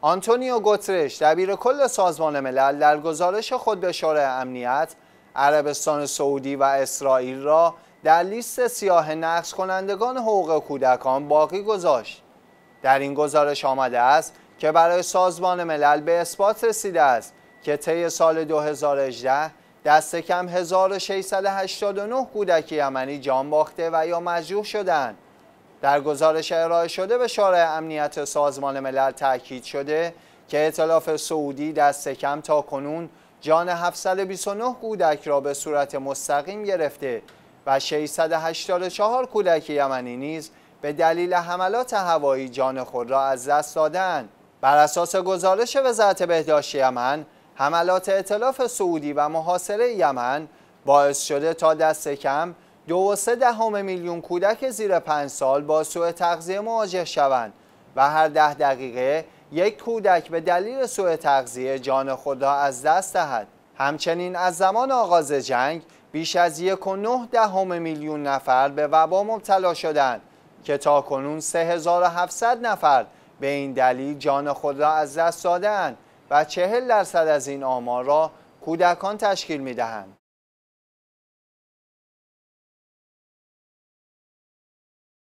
آنتونیو گوترش دبیر کل سازمان ملل در گزارش خود به شورای امنیت عربستان سعودی و اسرائیل را در لیست سیاه نقص کنندگان حقوق کودکان باقی گذاشت در این گزارش آمده است که برای سازمان ملل به اثبات رسیده است که طی سال 2018 دست کم 1689 کودک یمنی جان باخته و یا مجروح شدند در گزارش ارائه شده به شورای امنیت سازمان ملل تاکید شده که اطلاف سعودی دست کم تا کنون جان 729 کودک را به صورت مستقیم گرفته و 684 کودک یمنی نیز به دلیل حملات هوایی جان خود را از دست دادن. بر اساس گزارش وزارت بهداشت یمن، حملات اطلاف سعودی و محاصره یمن باعث شده تا دست کم دو سه دهم میلیون کودک زیر پنج سال با سوء تغذیه مواجه شوند و هر ده دقیقه یک کودک به دلیل سوء تغذیه جان خود را از دست دهد. همچنین از زمان آغاز جنگ بیش از یک و نه دهم میلیون نفر به وبا مبتلا شدند که تا کنون 3700 نفر به این دلیل جان خود را از دست دادند و چهل درصد از این آمار را کودکان تشکیل می دهند.